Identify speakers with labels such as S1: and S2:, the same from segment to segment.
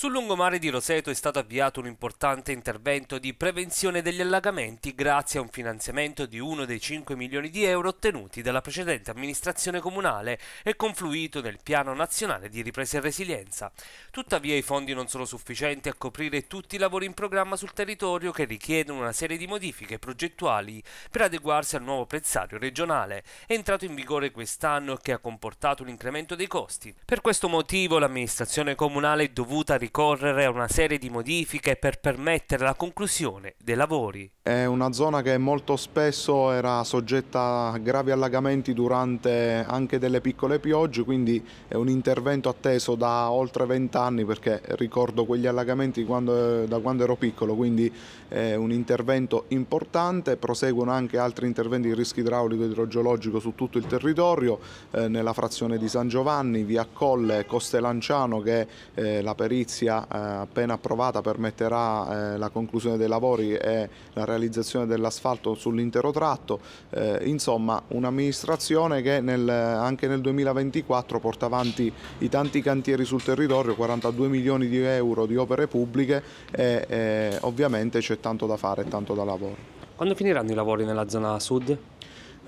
S1: Sul lungomare di Roseto è stato avviato un importante intervento di prevenzione degli allagamenti grazie a un finanziamento di uno dei 5 milioni di euro ottenuti dalla precedente amministrazione comunale e confluito nel Piano Nazionale di Ripresa e Resilienza. Tuttavia i fondi non sono sufficienti a coprire tutti i lavori in programma sul territorio che richiedono una serie di modifiche progettuali per adeguarsi al nuovo prezzario regionale, entrato in vigore quest'anno e che ha comportato un incremento dei costi. Per questo motivo l'amministrazione comunale è dovuta richiedere ricorrere a una serie di modifiche per permettere la conclusione dei lavori.
S2: È una zona che molto spesso era soggetta a gravi allagamenti durante anche delle piccole piogge, quindi è un intervento atteso da oltre 20 anni perché ricordo quegli allagamenti quando, da quando ero piccolo, quindi è un intervento importante, proseguono anche altri interventi di rischio idraulico e idrogeologico su tutto il territorio, eh, nella frazione di San Giovanni, via Colle, Costelanciano che eh, la perizia eh, appena approvata permetterà eh, la conclusione dei lavori e la realizzazione realizzazione dell'asfalto sull'intero tratto, eh, insomma un'amministrazione che nel, anche nel 2024 porta avanti i tanti cantieri sul territorio, 42 milioni di euro di opere pubbliche e eh, ovviamente c'è tanto da fare e tanto da lavoro.
S1: Quando finiranno i lavori nella zona sud?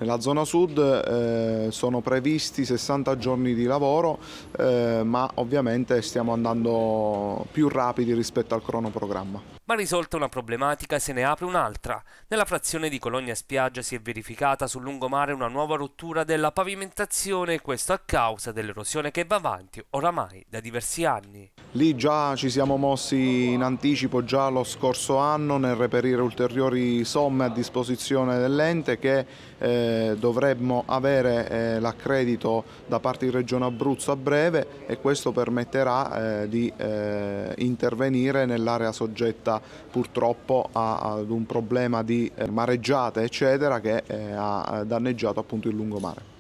S1: Nella zona sud eh,
S2: sono previsti 60 giorni di lavoro, eh, ma ovviamente stiamo andando più rapidi rispetto al cronoprogramma.
S1: Ma risolta una problematica se ne apre un'altra. Nella frazione di Cologna Spiaggia si è verificata sul lungomare una nuova rottura della pavimentazione, questo a causa dell'erosione che va avanti oramai da diversi anni.
S2: Lì già ci siamo mossi in anticipo già lo scorso anno nel reperire ulteriori somme a disposizione dell'ente che eh, eh, dovremmo avere eh, l'accredito da parte di Regione Abruzzo a breve e questo permetterà eh, di eh, intervenire nell'area soggetta purtroppo a, ad un problema di eh, mareggiate eccetera che ha danneggiato appunto il lungomare.